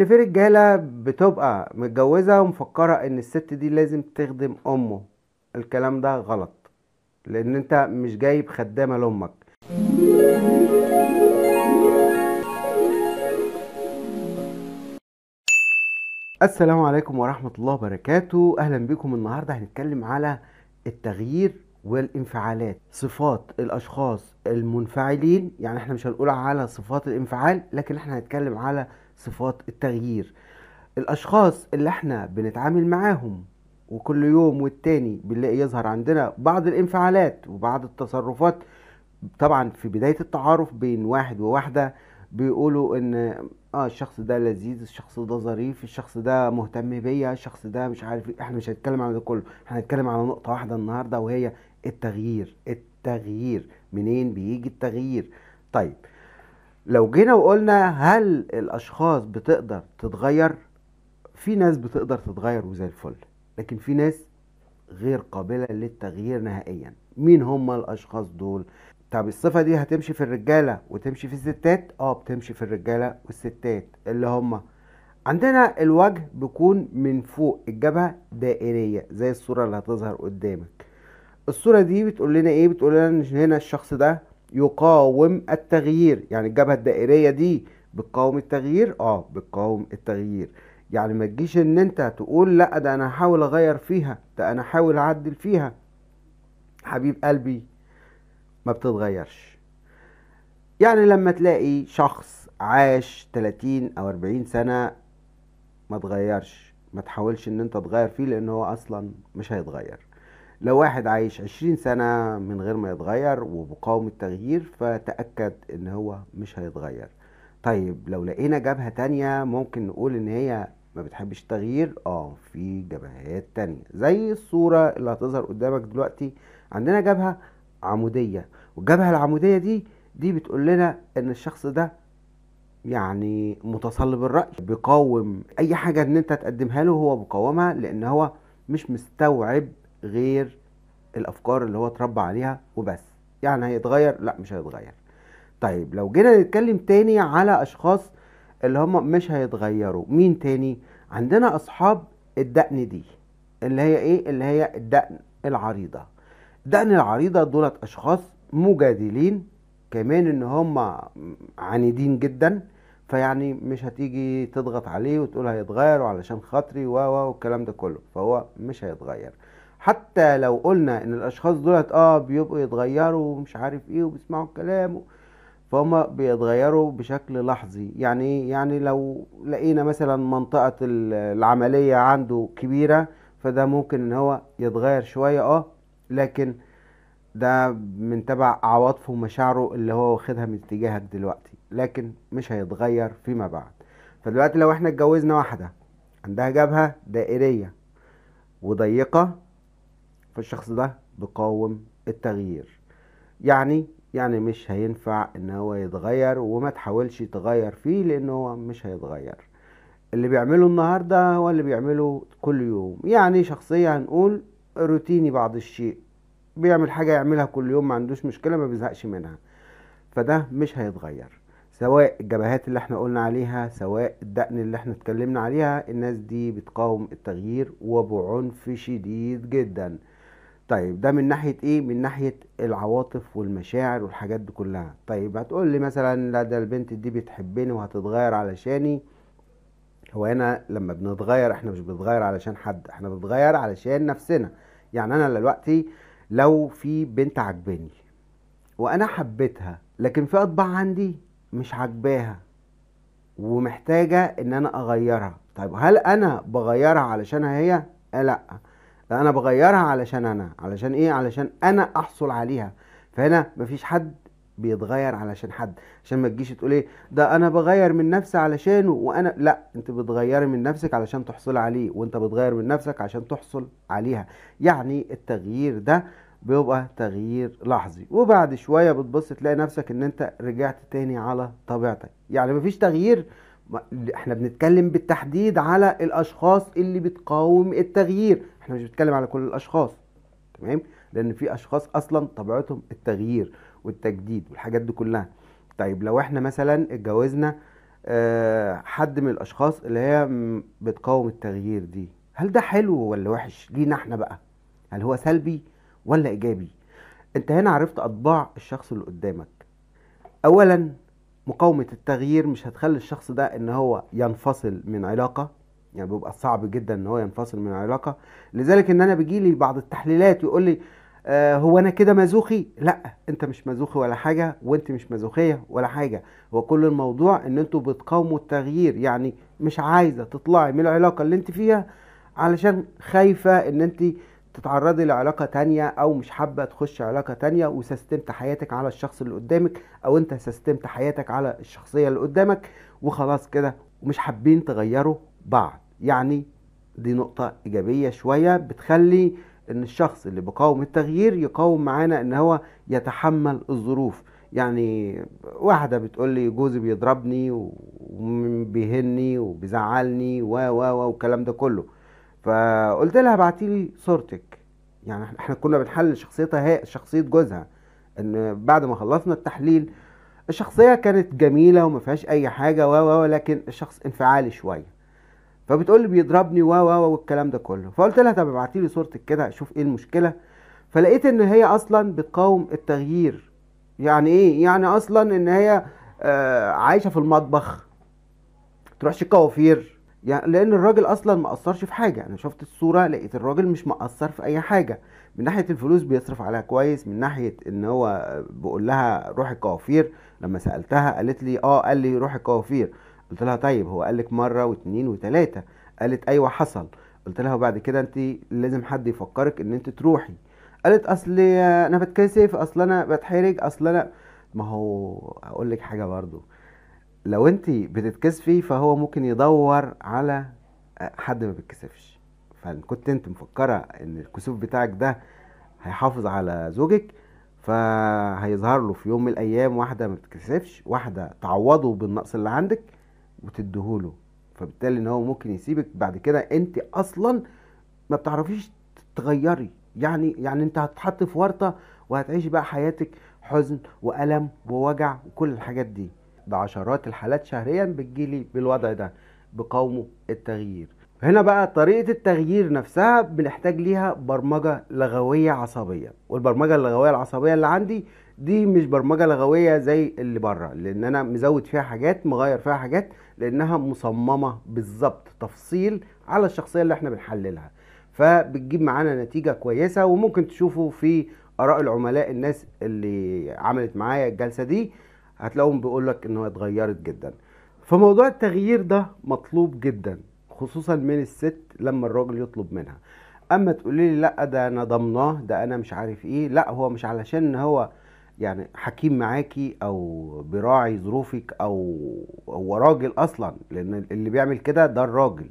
ان في رجاله بتبقى متجوزه ومفكره ان الست دي لازم تخدم امه الكلام ده غلط لان انت مش جايب خدامه لامك السلام عليكم ورحمه الله وبركاته اهلا بكم النهارده هنتكلم على التغيير والانفعالات صفات الاشخاص المنفعلين يعني احنا مش هنقول على صفات الانفعال لكن احنا هنتكلم على صفات التغيير الاشخاص اللي احنا بنتعامل معاهم وكل يوم والتاني بنلاقي يظهر عندنا بعض الانفعالات وبعض التصرفات طبعا في بداية التعارف بين واحد وواحدة بيقولوا ان اه الشخص ده لذيذ الشخص ده ظريف الشخص ده مهتم بيا الشخص ده مش عارف إيه. احنا مش هنتكلم على ده كله احنا هنتكلم على نقطة واحدة النهاردة وهي التغيير التغيير منين بيجي التغيير طيب لو جينا وقلنا هل الاشخاص بتقدر تتغير في ناس بتقدر تتغير وزي الفل لكن في ناس غير قابله للتغيير نهائيا مين هم الاشخاص دول طب الصفة دي هتمشي في الرجالة وتمشي في الستات اه بتمشي في الرجالة والستات اللي هما عندنا الوجه بيكون من فوق الجبهة دائرية زي الصورة اللي هتظهر قدامك الصورة دي بتقول لنا ايه بتقول لنا ان هنا الشخص ده يقاوم التغيير يعني الجبهة الدائرية دي بتقاوم التغيير اه بتقاوم التغيير يعني ما تجيش ان انت تقول لا ده انا هحاول اغير فيها ده انا هحاول اعدل فيها حبيب قلبي ما بتتغيرش يعني لما تلاقي شخص عاش 30 او 40 سنة ما تغيرش ما تحاولش ان انت تغير فيه لان هو اصلا مش هيتغير لو واحد عايش عشرين سنة من غير ما يتغير ومقاوم التغيير فتأكد ان هو مش هيتغير طيب لو لقينا جبهة تانية ممكن نقول ان هي ما بتحبش التغيير اه في جبهات تانية زي الصورة اللي هتظهر قدامك دلوقتي عندنا جبهة عمودية والجبهة العمودية دي دي بتقول لنا ان الشخص ده يعني متصلب الرأي بيقاوم اي حاجة ان انت تقدمها له هو مقاومها لان هو مش مستوعب غير الافكار اللي هو اتربى عليها وبس يعني هيتغير لا مش هيتغير طيب لو جينا نتكلم تاني على اشخاص اللي هم مش هيتغيروا مين تاني عندنا اصحاب الدقن دي اللي هي ايه اللي هي الدقن العريضه الدقن العريضه دولت اشخاص مجادلين كمان ان هم عنيدين جدا فيعني مش هتيجي تضغط عليه وتقول هيتغير وعلشان خاطري و والكلام ده كله فهو مش هيتغير حتى لو قلنا ان الاشخاص دولت اه بيبقوا يتغيروا ومش عارف ايه وبيسمعوا الكلام فهم بيتغيروا بشكل لحظي يعني ايه يعني لو لقينا مثلا منطقة العملية عنده كبيرة فده ممكن ان هو يتغير شوية اه لكن ده من تبع عواطفه ومشاعره اللي هو واخدها من اتجاهك دلوقتي لكن مش هيتغير فيما بعد فدلوقتي لو احنا اتجوزنا واحدة عندها جبهة دائرية وضيقة فالشخص ده بيقاوم التغيير يعني يعني مش هينفع ان هو يتغير وما تحاولش تغير فيه لان هو مش هيتغير اللي بيعمله النهارده هو اللي بيعمله كل يوم يعني شخصيا هنقول روتيني بعض الشيء بيعمل حاجة يعملها كل يوم ما عندوش مشكلة ما بيزهقش منها فده مش هيتغير سواء الجبهات اللي احنا قلنا عليها سواء الدقن اللي احنا اتكلمنا عليها الناس دي بتقاوم التغيير وبعنف شديد جدا طيب ده من ناحيه ايه من ناحيه العواطف والمشاعر والحاجات دي كلها طيب هتقول لي مثلا لا ده البنت دي بتحبني وهتتغير علشاني هو انا لما بنتغير احنا مش بنتغير علشان حد احنا بنتغير علشان نفسنا يعني انا دلوقتي لو في بنت عجباني وانا حبيتها لكن في اطباع عندي مش عجباها ومحتاجه ان انا اغيرها طيب هل انا بغيرها علشانها هي لا انا بغيرها علشان انا علشان ايه علشان انا احصل عليها فهنا مفيش حد بيتغير علشان حد عشان ما تجيش تقول ايه ده انا بغير من نفسي علشانه وانا لا انت بتغيري من نفسك علشان تحصل عليه وانت بتغير من نفسك عشان تحصل عليها يعني التغيير ده بيبقى تغيير لحظي وبعد شوية بتبص تلاقي نفسك ان انت رجعت تاني على طبيعتك يعني مفيش تغيير احنا بنتكلم بالتحديد على الاشخاص اللي بتقاوم التغيير احنا مش بنتكلم على كل الاشخاص تمام لان في اشخاص اصلا طبيعتهم التغيير والتجديد والحاجات دي كلها طيب لو احنا مثلا اتجوزنا آه، حد من الاشخاص اللي هي بتقاوم التغيير دي هل ده حلو ولا وحش لينا احنا بقى هل هو سلبي ولا ايجابي انت هنا عرفت اطباع الشخص اللي قدامك اولا مقاومة التغيير مش هتخلي الشخص ده ان هو ينفصل من علاقة يعني بيبقى صعب جدا ان هو ينفصل من علاقة لذلك ان انا بيجيلي بعض التحليلات يقول لي آه هو انا كده مازوخي لا انت مش مازوخي ولا حاجة وانت مش مازوخية ولا حاجة هو كل الموضوع ان انتوا بتقاوموا التغيير يعني مش عايزة تطلعي من العلاقة اللي انت فيها علشان خايفة ان انت تتعرضي لعلاقه تانية او مش حابه تخش علاقه تانية وسستمت حياتك على الشخص اللي قدامك او انت سستمت حياتك على الشخصيه اللي قدامك وخلاص كده ومش حابين تغيروا بعض يعني دي نقطه ايجابيه شويه بتخلي ان الشخص اللي بيقاوم التغيير يقاوم معانا ان هو يتحمل الظروف يعني واحده بتقول لي جوزي بيضربني وبيهني وبيزعلني و و و والكلام ده كله فقلت لها بعتي لي صورتك يعني احنا كنا بنحلل شخصيتها هي شخصيه جوزها ان بعد ما خلصنا التحليل الشخصيه كانت جميله وما فيهاش اي حاجه و لكن الشخص انفعالي شويه فبتقول لي بيضربني و و والكلام ده كله فقلت لها طب ابعتي لي صورتك كده اشوف ايه المشكله فلقيت ان هي اصلا بتقاوم التغيير يعني ايه يعني اصلا ان هي آه، عايشه في المطبخ تروحش الكوافير يعني لان الراجل اصلا ما اثرش في حاجه انا شفت الصوره لقيت الراجل مش مقصر في اي حاجه من ناحيه الفلوس بيصرف عليها كويس من ناحيه ان هو بقول لها روحي كوافير لما سالتها قالت لي اه قال لي روحي كوافير قلت لها طيب هو قال لك مره واتنين وتلاته قالت ايوه حصل قلت لها وبعد كده انت لازم حد يفكرك ان انت تروحي قالت اصل انا بتكسف اصل انا بتحرج اصل انا ما هو هقول لك حاجه برضو لو انت بتتكسفي فهو ممكن يدور على حد ما بيتكسفش فان كنت انت مفكره ان الكسوف بتاعك ده هيحافظ على زوجك فهيظهر له في يوم من الايام واحده ما بتتكسفش واحده تعوضه بالنقص اللي عندك وتديهوله فبالتالي ان هو ممكن يسيبك بعد كده انت اصلا ما بتعرفيش تغيري يعني يعني انت هتتحط في ورطه وهتعيشي بقى حياتك حزن والم ووجع وكل الحاجات دي بعشرات عشرات الحالات شهريا بتجيلي بالوضع ده بقومه التغيير هنا بقى طريقة التغيير نفسها بنحتاج ليها برمجة لغوية عصبية والبرمجة اللغوية العصبية اللي عندي دي مش برمجة لغوية زي اللي بره لان انا مزود فيها حاجات مغير فيها حاجات لانها مصممة بالظبط تفصيل على الشخصية اللي احنا بنحللها فبتجيب معانا نتيجة كويسة وممكن تشوفوا في اراء العملاء الناس اللي عملت معايا الجلسة دي هتلاقوهم بيقول لك ان هي اتغيرت جدا فموضوع التغيير ده مطلوب جدا خصوصا من الست لما الراجل يطلب منها اما تقولي لي لا ده انا ضمناه ده انا مش عارف ايه لا هو مش علشان هو يعني حكيم معاكي او براعي ظروفك او هو راجل اصلا لان اللي بيعمل كده ده الراجل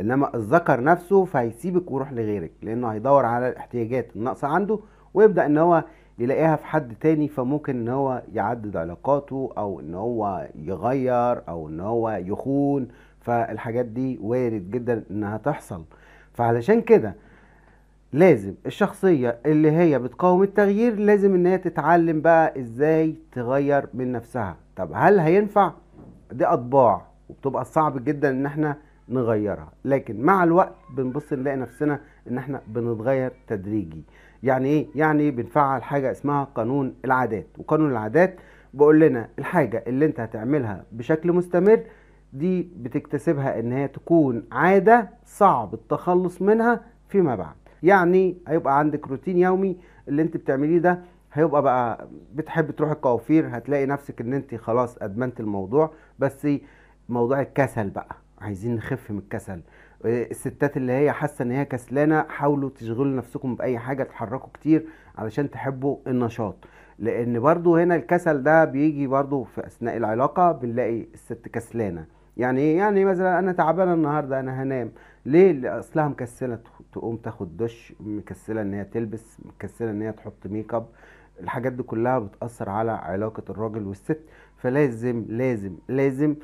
انما الذكر نفسه فهيسيبك ويروح لغيرك لانه هيدور على الاحتياجات الناقصه عنده ويبدا ان هو يلاقيها في حد تاني فممكن ان هو يعدد علاقاته او ان هو يغير او ان هو يخون فالحاجات دي وارد جدا انها تحصل فعلشان كده لازم الشخصية اللي هي بتقاوم التغيير لازم ان هي تتعلم بقى ازاي تغير من نفسها طب هل هينفع دي اطباع وبتبقى صعب جدا ان احنا نغيرها لكن مع الوقت بنبص نلاقي نفسنا ان احنا بنتغير تدريجي يعني ايه يعني بنفعل حاجه اسمها قانون العادات وقانون العادات بيقول لنا الحاجه اللي انت هتعملها بشكل مستمر دي بتكتسبها ان هي تكون عاده صعب التخلص منها فيما بعد يعني هيبقى عندك روتين يومي اللي انت بتعمليه ده هيبقى بقى بتحب تروح الكوافير هتلاقي نفسك ان انت خلاص ادمنت الموضوع بس موضوع الكسل بقى عايزين نخف من الكسل الستات اللي هي حاسه ان هي كسلانه حاولوا تشغلوا نفسكم باي حاجه تحركوا كتير علشان تحبوا النشاط لان برضو هنا الكسل ده بيجي برضو في اثناء العلاقه بنلاقي الست كسلانه يعني ايه يعني مثلا انا تعبانه النهارده انا هنام ليه اصلها مكسله تقوم تاخد دش مكسله ان هي تلبس مكسله ان هي تحط ميك اب الحاجات دي كلها بتاثر على علاقه الراجل والست فلازم لازم لازم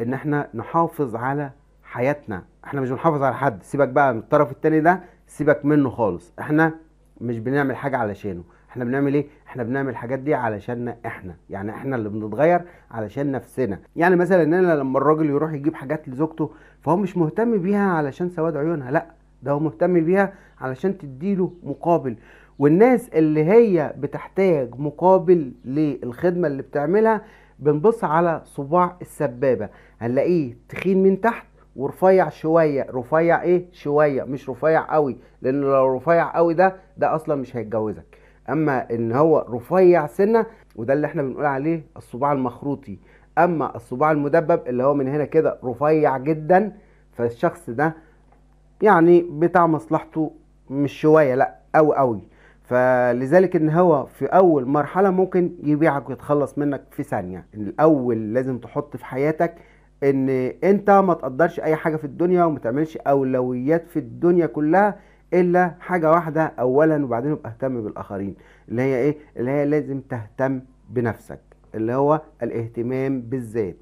ان احنا نحافظ على حياتنا احنا مش بنحافظ على حد سيبك بقى من الطرف التاني ده سيبك منه خالص احنا مش بنعمل حاجه علشانه احنا بنعمل ايه احنا بنعمل الحاجات دي علشاننا احنا يعني احنا اللي بنتغير علشان نفسنا يعني مثلا ان انا لما الراجل يروح يجيب حاجات لزوجته فهو مش مهتم بيها علشان سواد عيونها لا ده هو مهتم بيها علشان تديله مقابل والناس اللي هي بتحتاج مقابل للخدمه اللي بتعملها بنبص على صباع السبابه هنلاقيه تخين من تحت ورفيع شويه رفيع ايه شويه مش رفيع قوي لان لو رفيع قوي ده ده اصلا مش هيتجوزك اما ان هو رفيع سنه وده اللي احنا بنقول عليه الصباع المخروطي اما الصباع المدبب اللي هو من هنا كده رفيع جدا فالشخص ده يعني بتاع مصلحته مش شويه لا قوي قوي فلذلك ان هو في اول مرحله ممكن يبيعك ويتخلص منك في ثانيه الاول لازم تحط في حياتك ان انت ما تقدرش اي حاجه في الدنيا وما تعملش اولويات في الدنيا كلها الا حاجه واحده اولا وبعدين ابقى اهتم بالاخرين اللي هي ايه اللي هي لازم تهتم بنفسك اللي هو الاهتمام بالذات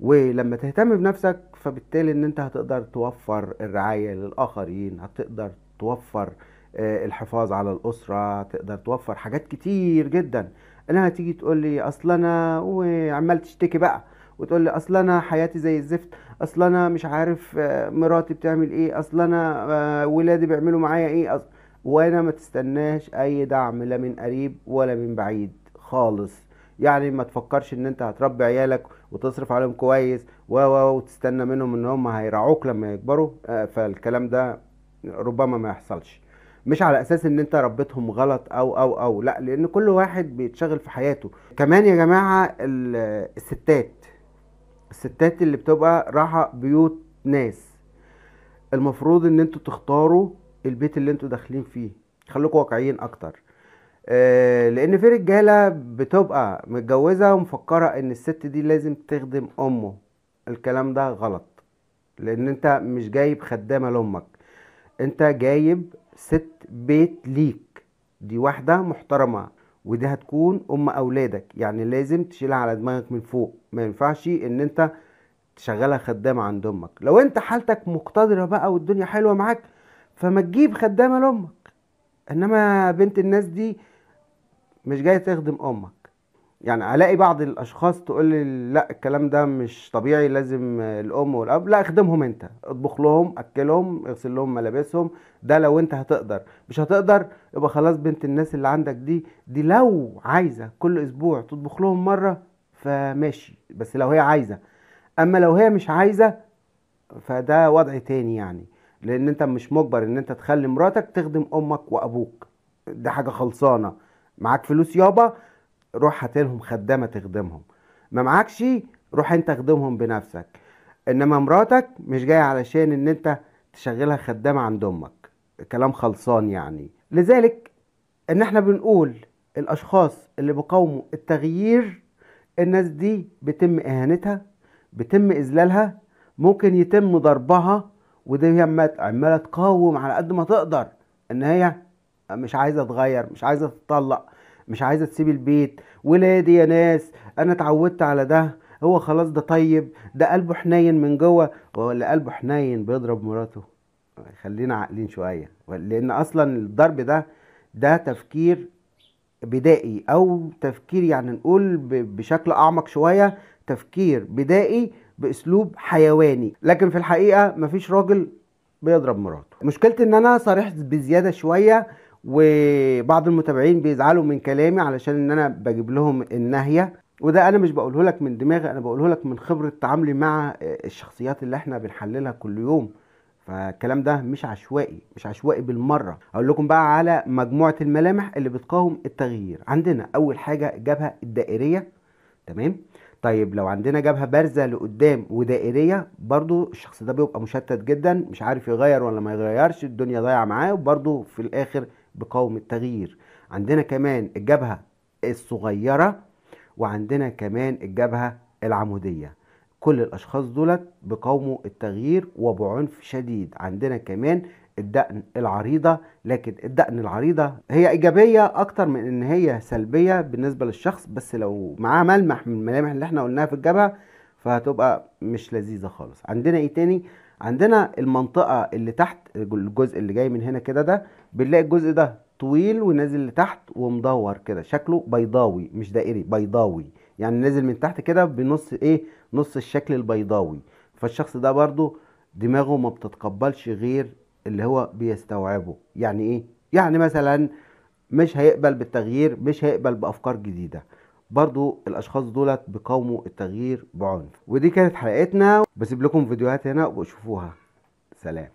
ولما تهتم بنفسك فبالتالي ان انت هتقدر توفر الرعايه للاخرين هتقدر توفر آه، الحفاظ على الاسره تقدر توفر حاجات كتير جدا انا هتيجي تقول لي اصل انا وعمال تشتكي بقى وتقول لي اصل انا حياتي زي الزفت اصل انا مش عارف آه، مراتي بتعمل ايه اصل انا آه، ولادي بيعملوا معايا ايه أصل وانا ما تستناش اي دعم لا من قريب ولا من بعيد خالص يعني ما تفكرش ان انت هتربي عيالك وتصرف عليهم كويس و وتستنى منهم ان هم هيرعوك لما يكبروا آه، فالكلام ده ربما ما يحصلش مش على اساس ان انت ربيتهم غلط او او او لا لان كل واحد بيتشغل في حياته كمان يا جماعه الستات الستات اللي بتبقى راحة بيوت ناس المفروض ان انتوا تختاروا البيت اللي انتوا داخلين فيه خليكوا واقعيين اكتر آه لان في رجاله بتبقى متجوزه ومفكره ان الست دي لازم تخدم امه الكلام ده غلط لان انت مش جايب خدامه لامك انت جايب ست بيت ليك دي واحده محترمه ودي هتكون ام اولادك يعني لازم تشيلها على دماغك من فوق ما ينفعش ان انت تشغلها خدامه عند امك لو انت حالتك مقتدره بقى والدنيا حلوه معاك فما تجيب خدامه لامك انما بنت الناس دي مش جايه تخدم امك يعني الاقي بعض الاشخاص تقول لي لا الكلام ده مش طبيعي لازم الام والاب لا اخدمهم انت اطبخ لهم اكلهم اغسل لهم ملابسهم ده لو انت هتقدر مش هتقدر يبقى خلاص بنت الناس اللي عندك دي دي لو عايزه كل اسبوع تطبخ لهم مره فماشي بس لو هي عايزه اما لو هي مش عايزه فده وضع تاني يعني لان انت مش مجبر ان انت تخلي مراتك تخدم امك وابوك ده حاجه خلصانه معاك فلوس يابا روح هات لهم خدامه تخدمهم ما معكش روح انت اخدمهم بنفسك انما مراتك مش جايه علشان ان انت تشغلها خدامه عند امك كلام خلصان يعني لذلك ان احنا بنقول الاشخاص اللي بيقاوموا التغيير الناس دي بيتم اهانتها بيتم اذلالها ممكن يتم ضربها ودي هي عماله تقاوم على قد ما تقدر ان هي مش عايزه تغير مش عايزه تتطلق مش عايزه تسيب البيت ولادي يا ناس انا اتعودت على ده هو خلاص ده طيب ده قلبه حنين من جوه ولا قلبه حنين بيضرب مراته خلينا عاقلين شويه لان اصلا الضرب ده ده تفكير بدائي او تفكير يعني نقول بشكل اعمق شويه تفكير بدائي باسلوب حيواني لكن في الحقيقه مفيش راجل بيضرب مراته مشكلتي ان انا صريح بزياده شويه وبعض المتابعين بيزعلوا من كلامي علشان ان انا بجيب لهم النهيه وده انا مش بقوله لك من دماغي انا بقوله لك من خبره تعاملي مع آه، الشخصيات اللي احنا بنحللها كل يوم فالكلام ده مش عشوائي مش عشوائي بالمره اقول لكم بقى على مجموعه الملامح اللي بتقاوم التغيير عندنا اول حاجه الجبهه الدائريه تمام طيب لو عندنا جبهه بارزه لقدام ودائريه برضو الشخص ده بيبقى مشتت جدا مش عارف يغير ولا ما يغيرش الدنيا ضايعه معاه وبرضو في الاخر بقاوم التغيير عندنا كمان الجبهة الصغيرة وعندنا كمان الجبهة العمودية كل الأشخاص دولت بقاوموا التغيير وبعنف شديد عندنا كمان الدقن العريضة لكن الدقن العريضة هي إيجابية أكتر من إن هي سلبية بالنسبة للشخص بس لو معاه ملمح من الملامح اللي احنا قلناها في الجبهة فهتبقى مش لذيذة خالص عندنا إيه تاني عندنا المنطقة اللي تحت الجزء اللي جاي من هنا كده ده بنلاقي الجزء ده طويل ونازل لتحت ومدور كده شكله بيضاوي مش دائري بيضاوي يعني نازل من تحت كده بنص ايه نص الشكل البيضاوي فالشخص ده برضو دماغه ما بتتقبلش غير اللي هو بيستوعبه يعني ايه يعني مثلا مش هيقبل بالتغيير مش هيقبل بافكار جديده برضو الاشخاص دولت بيقاوموا التغيير بعنف ودي كانت حلقتنا بسيب لكم فيديوهات هنا وشوفوها سلام